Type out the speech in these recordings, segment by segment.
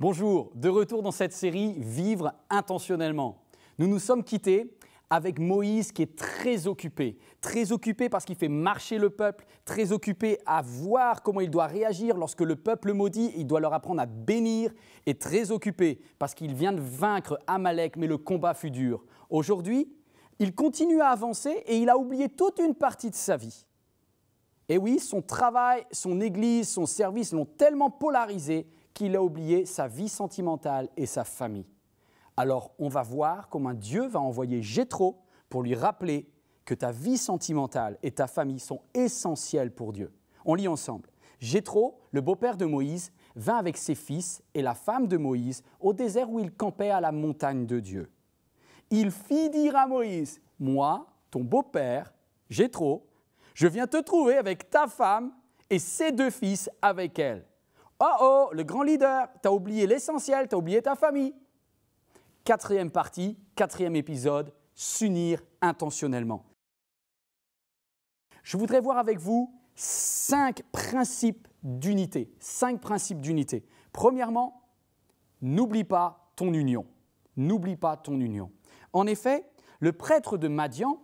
Bonjour, de retour dans cette série Vivre intentionnellement. Nous nous sommes quittés avec Moïse qui est très occupé, très occupé parce qu'il fait marcher le peuple, très occupé à voir comment il doit réagir lorsque le peuple maudit, il doit leur apprendre à bénir, et très occupé parce qu'il vient de vaincre Amalek, mais le combat fut dur. Aujourd'hui, il continue à avancer et il a oublié toute une partie de sa vie. Et oui, son travail, son église, son service l'ont tellement polarisé qu'il a oublié sa vie sentimentale et sa famille. Alors on va voir comment Dieu va envoyer Jéthro pour lui rappeler que ta vie sentimentale et ta famille sont essentielles pour Dieu. On lit ensemble. Jéthro, le beau-père de Moïse, vint avec ses fils et la femme de Moïse au désert où il campait à la montagne de Dieu. Il fit dire à Moïse, Moi, ton beau-père, Jéthro, je viens te trouver avec ta femme et ses deux fils avec elle. Oh oh, le grand leader, t'as oublié l'essentiel, t'as oublié ta famille. Quatrième partie, quatrième épisode, s'unir intentionnellement. Je voudrais voir avec vous cinq principes d'unité. Cinq principes d'unité. Premièrement, n'oublie pas ton union. N'oublie pas ton union. En effet, le prêtre de Madian,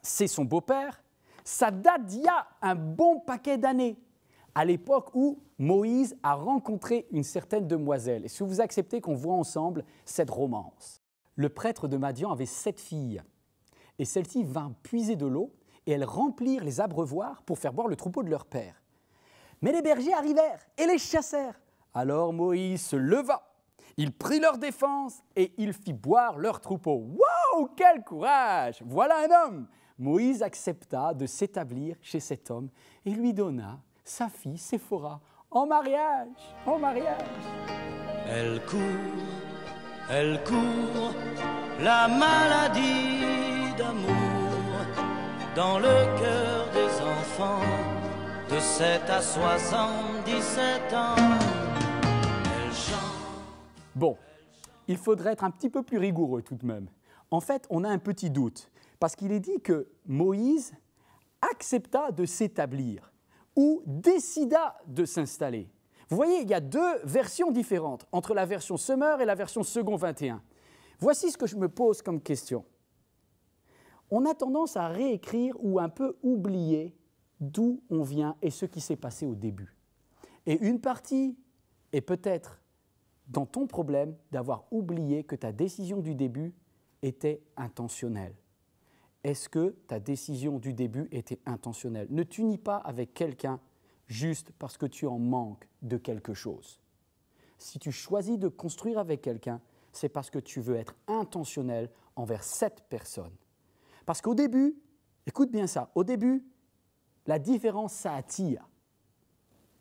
c'est son beau-père, ça date d'il y a un bon paquet d'années à l'époque où Moïse a rencontré une certaine demoiselle. Et si vous acceptez qu'on voit ensemble cette romance Le prêtre de Madian avait sept filles, et celle ci vint puiser de l'eau, et elles remplirent les abreuvoirs pour faire boire le troupeau de leur père. Mais les bergers arrivèrent et les chassèrent. Alors Moïse se leva, il prit leur défense et il fit boire leur troupeau. Waouh, quel courage Voilà un homme Moïse accepta de s'établir chez cet homme et lui donna sa fille Séphora en mariage, en mariage. Elle court, elle court, la maladie d'amour dans le cœur des enfants de 7 à 77 ans. Elle chante. Bon, il faudrait être un petit peu plus rigoureux tout de même. En fait, on a un petit doute, parce qu'il est dit que Moïse accepta de s'établir ou décida de s'installer. Vous voyez, il y a deux versions différentes entre la version Summer et la version Second 21. Voici ce que je me pose comme question. On a tendance à réécrire ou un peu oublier d'où on vient et ce qui s'est passé au début. Et une partie est peut-être dans ton problème d'avoir oublié que ta décision du début était intentionnelle est-ce que ta décision du début était intentionnelle Ne t'unis pas avec quelqu'un juste parce que tu en manques de quelque chose. Si tu choisis de construire avec quelqu'un, c'est parce que tu veux être intentionnel envers cette personne. Parce qu'au début, écoute bien ça, au début, la différence, ça attire.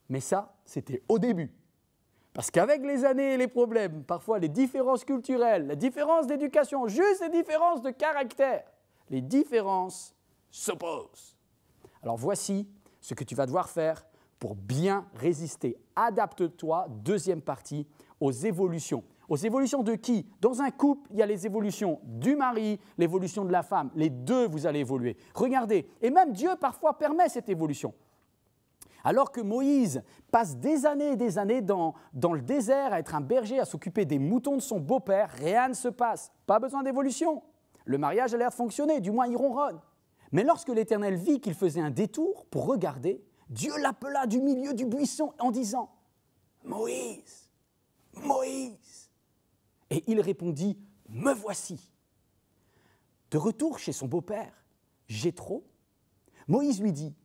Mais ça, c'était au début. Parce qu'avec les années et les problèmes, parfois les différences culturelles, la différence d'éducation, juste les différences de caractère, les différences s'opposent. Alors voici ce que tu vas devoir faire pour bien résister. Adapte-toi, deuxième partie, aux évolutions. Aux évolutions de qui Dans un couple, il y a les évolutions du mari, l'évolution de la femme. Les deux, vous allez évoluer. Regardez, et même Dieu parfois permet cette évolution. Alors que Moïse passe des années et des années dans, dans le désert à être un berger, à s'occuper des moutons de son beau-père, rien ne se passe. Pas besoin d'évolution le mariage a l'air de fonctionner, du moins il ronronne. Mais lorsque l'Éternel vit qu'il faisait un détour pour regarder, Dieu l'appela du milieu du buisson en disant Moïse, Moïse. Et il répondit Me voici. De retour chez son beau-père, Jéthro, Moïse lui dit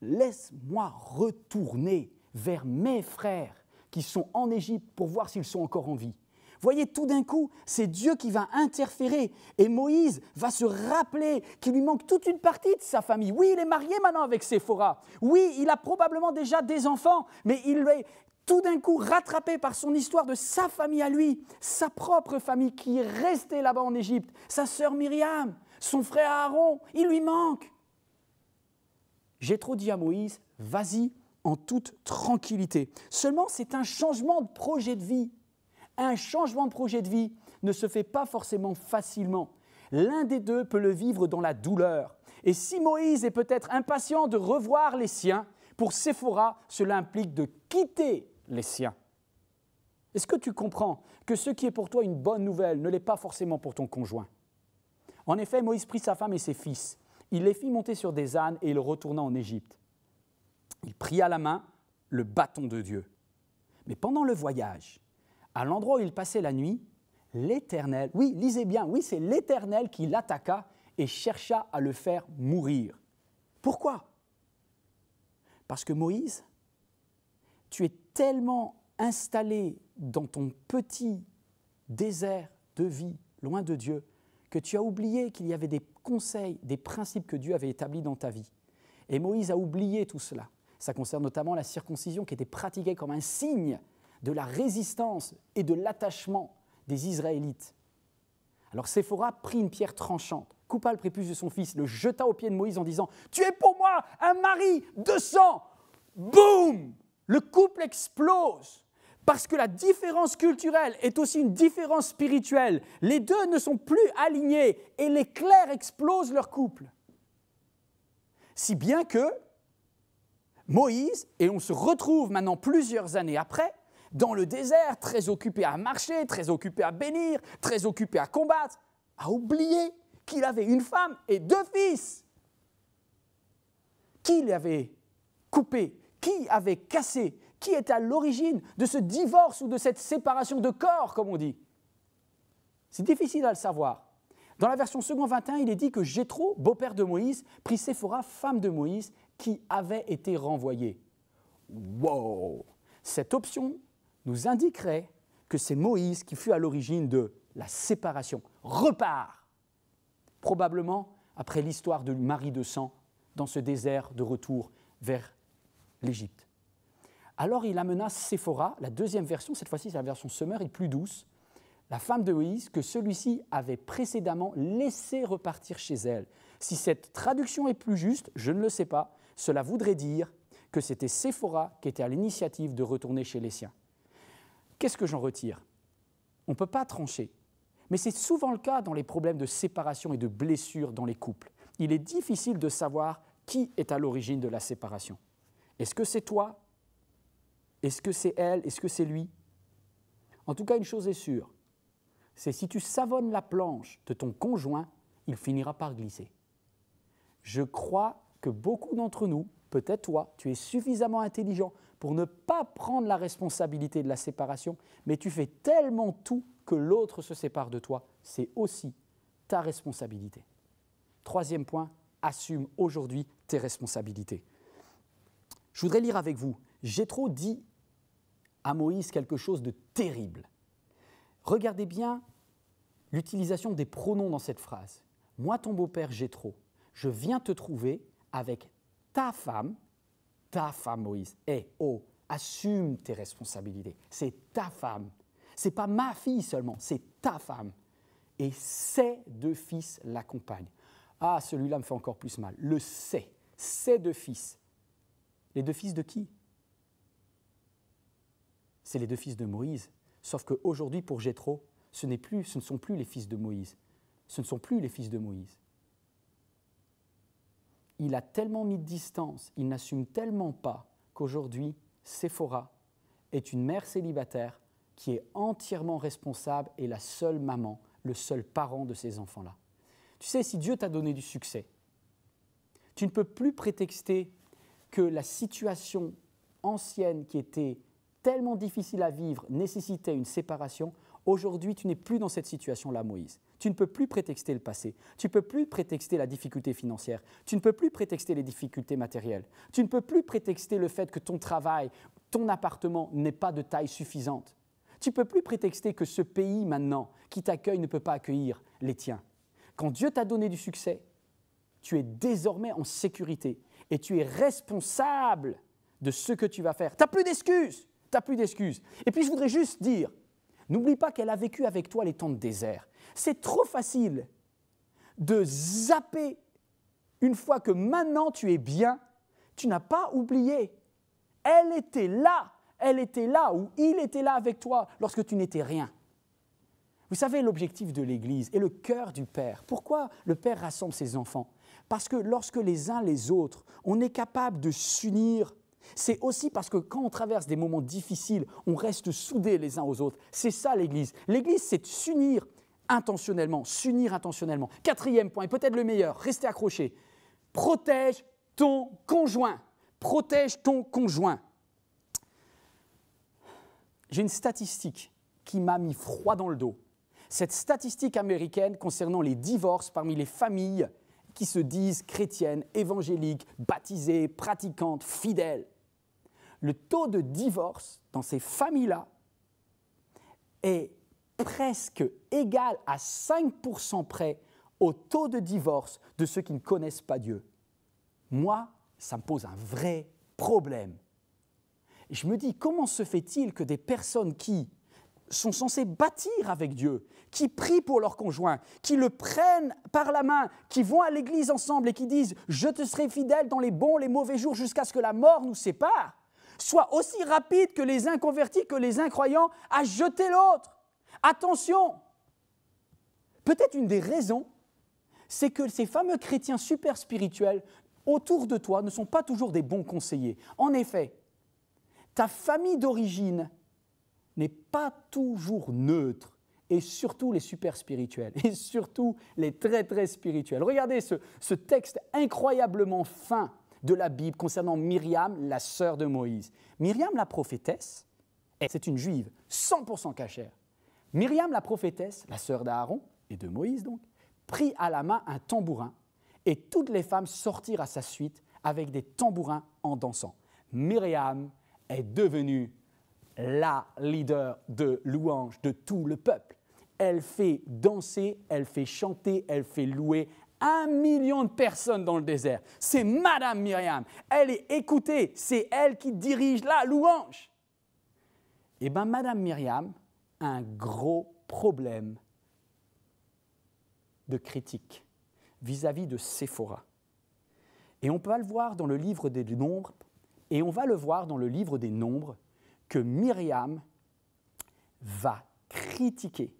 Laisse-moi retourner vers mes frères qui sont en Égypte pour voir s'ils sont encore en vie. Voyez, tout d'un coup, c'est Dieu qui va interférer. Et Moïse va se rappeler qu'il lui manque toute une partie de sa famille. Oui, il est marié maintenant avec Séphora. Oui, il a probablement déjà des enfants, mais il est tout d'un coup rattrapé par son histoire de sa famille à lui, sa propre famille qui est restée là-bas en Égypte, sa sœur Myriam, son frère Aaron. Il lui manque. J'ai trop dit à Moïse, vas-y en toute tranquillité. Seulement, c'est un changement de projet de vie. Un changement de projet de vie ne se fait pas forcément facilement. L'un des deux peut le vivre dans la douleur. Et si Moïse est peut-être impatient de revoir les siens, pour Séphora, cela implique de quitter les siens. Est-ce que tu comprends que ce qui est pour toi une bonne nouvelle ne l'est pas forcément pour ton conjoint En effet, Moïse prit sa femme et ses fils. Il les fit monter sur des ânes et il retourna en Égypte. Il prit à la main le bâton de Dieu. Mais pendant le voyage, à l'endroit où il passait la nuit, l'Éternel, oui, lisez bien, oui, c'est l'Éternel qui l'attaqua et chercha à le faire mourir. Pourquoi Parce que Moïse, tu es tellement installé dans ton petit désert de vie, loin de Dieu, que tu as oublié qu'il y avait des conseils, des principes que Dieu avait établis dans ta vie. Et Moïse a oublié tout cela. Ça concerne notamment la circoncision qui était pratiquée comme un signe de la résistance et de l'attachement des Israélites. Alors Séphora prit une pierre tranchante, coupa le prépuce de son fils, le jeta au pied de Moïse en disant Tu es pour moi un mari de sang Boum Le couple explose parce que la différence culturelle est aussi une différence spirituelle. Les deux ne sont plus alignés et l'éclair explose leur couple. Si bien que Moïse, et on se retrouve maintenant plusieurs années après, dans le désert, très occupé à marcher, très occupé à bénir, très occupé à combattre, a oublié qu'il avait une femme et deux fils. Qui l'avait coupé Qui avait cassé Qui est à l'origine de ce divorce ou de cette séparation de corps, comme on dit C'est difficile à le savoir. Dans la version second 21, il est dit que Jéthro, beau-père de Moïse, prit Séphora, femme de Moïse, qui avait été renvoyée. Wow Cette option nous indiquerait que c'est Moïse qui fut à l'origine de la séparation. Repart Probablement après l'histoire de Marie de sang dans ce désert de retour vers l'Égypte. Alors il amena Séphora, la deuxième version, cette fois-ci c'est la version semeur et plus douce, la femme de Moïse, que celui-ci avait précédemment laissé repartir chez elle. Si cette traduction est plus juste, je ne le sais pas, cela voudrait dire que c'était Séphora qui était à l'initiative de retourner chez les siens. Qu'est-ce que j'en retire On ne peut pas trancher. Mais c'est souvent le cas dans les problèmes de séparation et de blessure dans les couples. Il est difficile de savoir qui est à l'origine de la séparation. Est-ce que c'est toi Est-ce que c'est elle Est-ce que c'est lui En tout cas, une chose est sûre, c'est si tu savonnes la planche de ton conjoint, il finira par glisser. Je crois que beaucoup d'entre nous, peut-être toi, tu es suffisamment intelligent pour ne pas prendre la responsabilité de la séparation, mais tu fais tellement tout que l'autre se sépare de toi. C'est aussi ta responsabilité. Troisième point, assume aujourd'hui tes responsabilités. Je voudrais lire avec vous. Jétro dit à Moïse quelque chose de terrible. Regardez bien l'utilisation des pronoms dans cette phrase. Moi, ton beau-père Jétro, je viens te trouver avec ta femme ta femme, Moïse. Hé, oh, assume tes responsabilités. C'est ta femme. C'est pas ma fille seulement, c'est ta femme. Et ses deux fils l'accompagnent. Ah, celui-là me fait encore plus mal. Le sait. Ses deux fils. Les deux fils de qui C'est les deux fils de Moïse. Sauf qu'aujourd'hui, pour Jéthro, ce, ce ne sont plus les fils de Moïse. Ce ne sont plus les fils de Moïse il a tellement mis de distance, il n'assume tellement pas qu'aujourd'hui, Sephora est une mère célibataire qui est entièrement responsable et la seule maman, le seul parent de ces enfants-là. Tu sais, si Dieu t'a donné du succès, tu ne peux plus prétexter que la situation ancienne qui était tellement difficile à vivre nécessitait une séparation Aujourd'hui, tu n'es plus dans cette situation-là, Moïse. Tu ne peux plus prétexter le passé. Tu ne peux plus prétexter la difficulté financière. Tu ne peux plus prétexter les difficultés matérielles. Tu ne peux plus prétexter le fait que ton travail, ton appartement n'est pas de taille suffisante. Tu ne peux plus prétexter que ce pays maintenant qui t'accueille ne peut pas accueillir les tiens. Quand Dieu t'a donné du succès, tu es désormais en sécurité et tu es responsable de ce que tu vas faire. Tu n'as plus d'excuses. Tu plus d'excuses. Et puis je voudrais juste dire, N'oublie pas qu'elle a vécu avec toi les temps de désert. C'est trop facile de zapper une fois que maintenant tu es bien. Tu n'as pas oublié. Elle était là. Elle était là ou il était là avec toi lorsque tu n'étais rien. Vous savez l'objectif de l'Église et le cœur du Père. Pourquoi le Père rassemble ses enfants Parce que lorsque les uns les autres, on est capable de s'unir c'est aussi parce que quand on traverse des moments difficiles, on reste soudés les uns aux autres. C'est ça l'Église. L'Église, c'est s'unir intentionnellement, s'unir intentionnellement. Quatrième point, et peut-être le meilleur, restez accrochés. Protège ton conjoint. Protège ton conjoint. J'ai une statistique qui m'a mis froid dans le dos. Cette statistique américaine concernant les divorces parmi les familles qui se disent chrétiennes, évangéliques, baptisées, pratiquantes, fidèles le taux de divorce dans ces familles-là est presque égal à 5% près au taux de divorce de ceux qui ne connaissent pas Dieu. Moi, ça me pose un vrai problème. je me dis, comment se fait-il que des personnes qui sont censées bâtir avec Dieu, qui prient pour leur conjoint, qui le prennent par la main, qui vont à l'église ensemble et qui disent ⁇ Je te serai fidèle dans les bons, les mauvais jours jusqu'à ce que la mort nous sépare soit aussi rapide que les inconvertis, que les incroyants, à jeter l'autre. Attention Peut-être une des raisons, c'est que ces fameux chrétiens super spirituels autour de toi ne sont pas toujours des bons conseillers. En effet, ta famille d'origine n'est pas toujours neutre, et surtout les super spirituels, et surtout les très très spirituels. Regardez ce, ce texte incroyablement fin de la Bible concernant Myriam, la sœur de Moïse. Myriam, la prophétesse, c'est une juive, 100% cachère. Myriam, la prophétesse, la sœur d'Aaron et de Moïse donc, prit à la main un tambourin et toutes les femmes sortirent à sa suite avec des tambourins en dansant. Myriam est devenue la leader de louange de tout le peuple. Elle fait danser, elle fait chanter, elle fait louer, un million de personnes dans le désert. C'est Madame Myriam. Elle est écoutée. C'est elle qui dirige la louange. Eh bien, Madame Myriam a un gros problème de critique vis-à-vis de Séphora. Et on peut le voir dans le livre des Nombres, et on va le voir dans le livre des Nombres, que Myriam va critiquer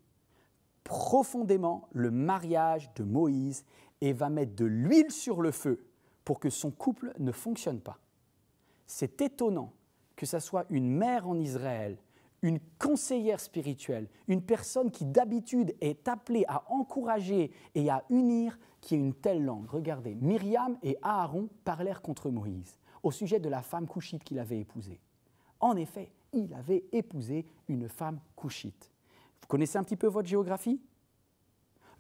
profondément le mariage de Moïse et va mettre de l'huile sur le feu pour que son couple ne fonctionne pas. C'est étonnant que ce soit une mère en Israël, une conseillère spirituelle, une personne qui d'habitude est appelée à encourager et à unir, qui ait une telle langue. Regardez, Myriam et Aaron parlèrent contre Moïse au sujet de la femme couchite qu'il avait épousée. En effet, il avait épousé une femme couchite. Vous connaissez un petit peu votre géographie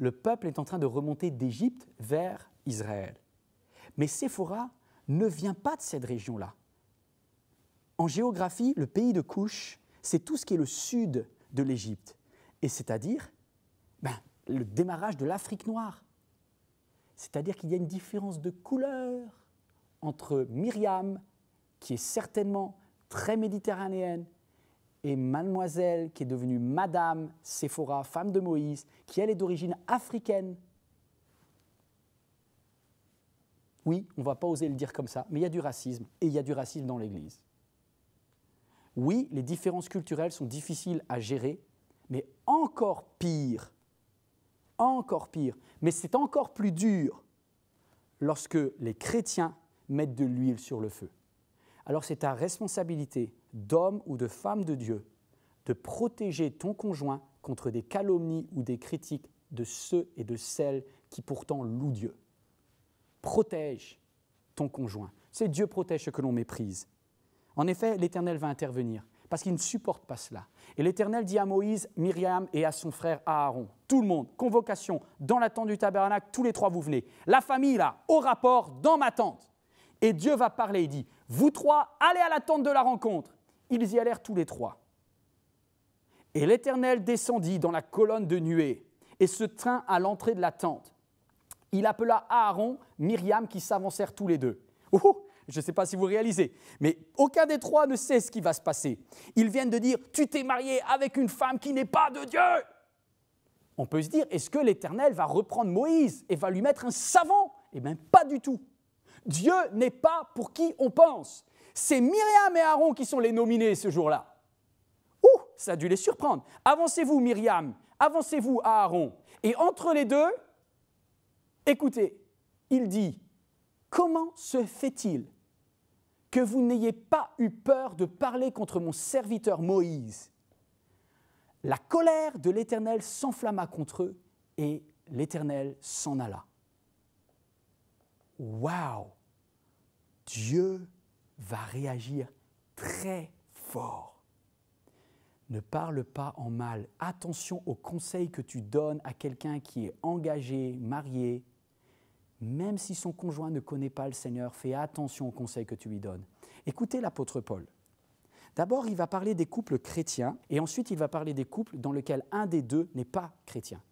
le peuple est en train de remonter d'Égypte vers Israël. Mais Séphora ne vient pas de cette région-là. En géographie, le pays de Couche, c'est tout ce qui est le sud de l'Égypte, et c'est-à-dire ben, le démarrage de l'Afrique noire. C'est-à-dire qu'il y a une différence de couleur entre Myriam, qui est certainement très méditerranéenne, et mademoiselle, qui est devenue madame Séphora, femme de Moïse, qui elle est d'origine africaine. Oui, on ne va pas oser le dire comme ça, mais il y a du racisme, et il y a du racisme dans l'Église. Oui, les différences culturelles sont difficiles à gérer, mais encore pire, encore pire, mais c'est encore plus dur lorsque les chrétiens mettent de l'huile sur le feu. Alors c'est ta responsabilité d'homme ou de femme de Dieu, de protéger ton conjoint contre des calomnies ou des critiques de ceux et de celles qui pourtant louent Dieu. Protège ton conjoint. C'est Dieu protège ce que l'on méprise. En effet, l'Éternel va intervenir parce qu'il ne supporte pas cela. Et l'Éternel dit à Moïse, Myriam et à son frère Aaron, tout le monde, convocation, dans la tente du tabernacle, tous les trois vous venez. La famille, là, au rapport, dans ma tente. Et Dieu va parler, il dit, vous trois, allez à la tente de la rencontre. Ils y allèrent tous les trois. Et l'Éternel descendit dans la colonne de nuée et se tint à l'entrée de la tente. Il appela Aaron, Myriam, qui s'avancèrent tous les deux. Oh, oh je ne sais pas si vous réalisez, mais aucun des trois ne sait ce qui va se passer. Ils viennent de dire, tu t'es marié avec une femme qui n'est pas de Dieu. On peut se dire, est-ce que l'Éternel va reprendre Moïse et va lui mettre un savant Eh bien, pas du tout. Dieu n'est pas pour qui on pense c'est Myriam et Aaron qui sont les nominés ce jour-là. Ouh, ça a dû les surprendre. Avancez-vous, Myriam, avancez-vous, Aaron. Et entre les deux, écoutez, il dit, comment se fait-il que vous n'ayez pas eu peur de parler contre mon serviteur Moïse La colère de l'Éternel s'enflamma contre eux et l'Éternel s'en alla. Waouh Dieu va réagir très fort. Ne parle pas en mal. Attention aux conseils que tu donnes à quelqu'un qui est engagé, marié. Même si son conjoint ne connaît pas le Seigneur, fais attention aux conseils que tu lui donnes. Écoutez l'apôtre Paul. D'abord, il va parler des couples chrétiens et ensuite il va parler des couples dans lesquels un des deux n'est pas chrétien.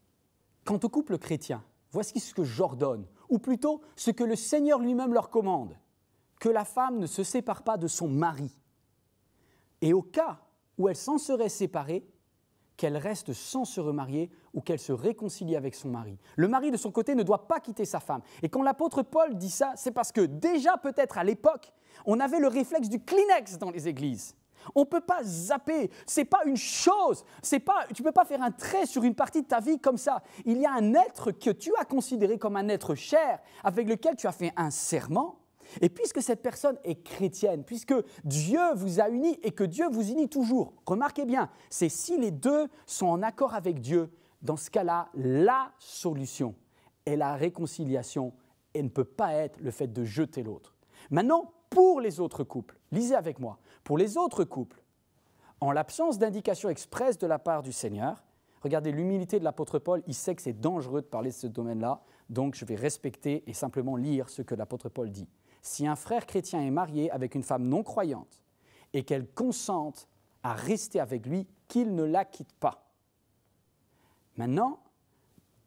Quant aux couples chrétiens, voici ce que j'ordonne, ou plutôt ce que le Seigneur lui-même leur commande que la femme ne se sépare pas de son mari, et au cas où elle s'en serait séparée, qu'elle reste sans se remarier ou qu'elle se réconcilie avec son mari. Le mari, de son côté, ne doit pas quitter sa femme. Et quand l'apôtre Paul dit ça, c'est parce que déjà, peut-être à l'époque, on avait le réflexe du Kleenex dans les églises. On ne peut pas zapper, c'est pas une chose, c'est pas, tu ne peux pas faire un trait sur une partie de ta vie comme ça. Il y a un être que tu as considéré comme un être cher, avec lequel tu as fait un serment, et puisque cette personne est chrétienne, puisque Dieu vous a unis et que Dieu vous unit toujours, remarquez bien, c'est si les deux sont en accord avec Dieu, dans ce cas-là, la solution est la réconciliation et ne peut pas être le fait de jeter l'autre. Maintenant, pour les autres couples, lisez avec moi, pour les autres couples, en l'absence d'indication expresse de la part du Seigneur, regardez l'humilité de l'apôtre Paul, il sait que c'est dangereux de parler de ce domaine-là, donc je vais respecter et simplement lire ce que l'apôtre Paul dit si un frère chrétien est marié avec une femme non croyante et qu'elle consente à rester avec lui, qu'il ne la quitte pas. Maintenant,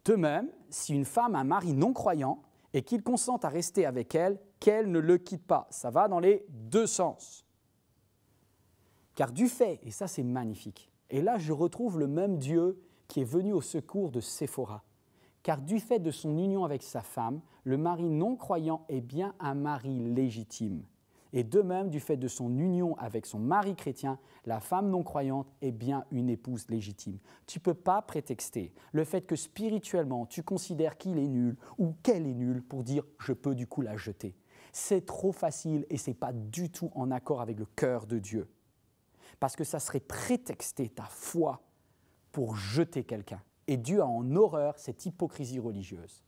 de même, si une femme a un mari non croyant et qu'il consente à rester avec elle, qu'elle ne le quitte pas. Ça va dans les deux sens. Car du fait, et ça c'est magnifique, et là je retrouve le même Dieu qui est venu au secours de Séphora car du fait de son union avec sa femme, le mari non croyant est bien un mari légitime. Et de même, du fait de son union avec son mari chrétien, la femme non croyante est bien une épouse légitime. Tu ne peux pas prétexter le fait que spirituellement tu considères qu'il est nul ou qu'elle est nulle pour dire je peux du coup la jeter. C'est trop facile et ce n'est pas du tout en accord avec le cœur de Dieu. Parce que ça serait prétexter ta foi pour jeter quelqu'un et Dieu a en horreur cette hypocrisie religieuse.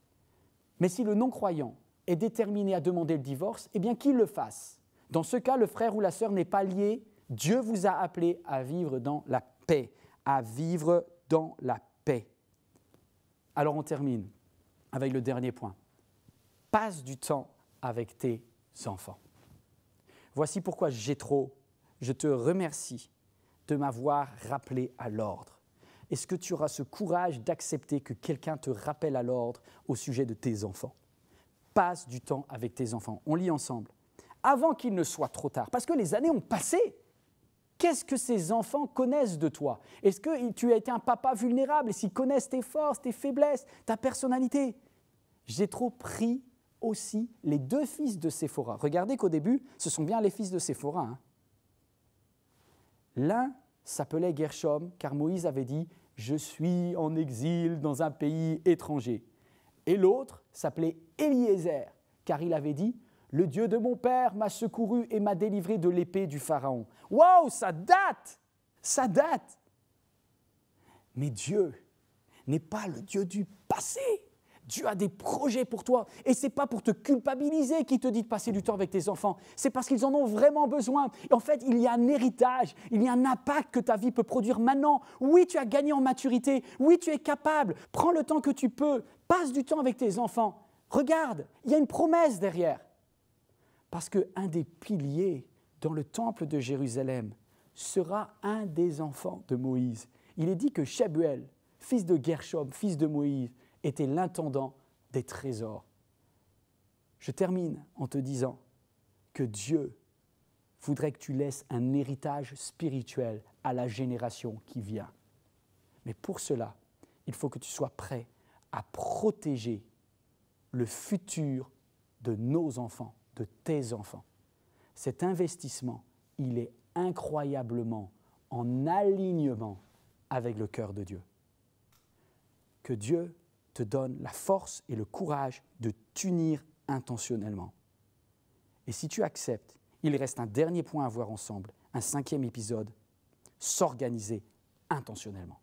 Mais si le non-croyant est déterminé à demander le divorce, eh bien qu'il le fasse. Dans ce cas, le frère ou la sœur n'est pas lié. Dieu vous a appelé à vivre dans la paix, à vivre dans la paix. Alors on termine avec le dernier point. Passe du temps avec tes enfants. Voici pourquoi j'ai trop. je te remercie de m'avoir rappelé à l'ordre. Est-ce que tu auras ce courage d'accepter que quelqu'un te rappelle à l'ordre au sujet de tes enfants Passe du temps avec tes enfants. On lit ensemble. Avant qu'il ne soit trop tard, parce que les années ont passé. Qu'est-ce que ces enfants connaissent de toi Est-ce que tu as été un papa vulnérable et s'ils connaissent tes forces, tes faiblesses, ta personnalité J'ai trop pris aussi les deux fils de Séphora. Regardez qu'au début, ce sont bien les fils de Séphora. Hein. L'un s'appelait Gershom, car Moïse avait dit Je suis en exil dans un pays étranger. Et l'autre s'appelait Eliezer, car il avait dit Le Dieu de mon père m'a secouru et m'a délivré de l'épée du Pharaon. Waouh, ça date Ça date Mais Dieu n'est pas le Dieu du passé Dieu a des projets pour toi. Et ce n'est pas pour te culpabiliser qu'il te dit de passer du temps avec tes enfants. C'est parce qu'ils en ont vraiment besoin. Et en fait, il y a un héritage, il y a un impact que ta vie peut produire maintenant. Oui, tu as gagné en maturité. Oui, tu es capable. Prends le temps que tu peux. Passe du temps avec tes enfants. Regarde, il y a une promesse derrière. Parce qu'un des piliers dans le temple de Jérusalem sera un des enfants de Moïse. Il est dit que Shabuel, fils de Gershom, fils de Moïse, était l'intendant des trésors. Je termine en te disant que Dieu voudrait que tu laisses un héritage spirituel à la génération qui vient. Mais pour cela, il faut que tu sois prêt à protéger le futur de nos enfants, de tes enfants. Cet investissement, il est incroyablement en alignement avec le cœur de Dieu. Que Dieu te donne la force et le courage de t'unir intentionnellement. Et si tu acceptes, il reste un dernier point à voir ensemble, un cinquième épisode, s'organiser intentionnellement.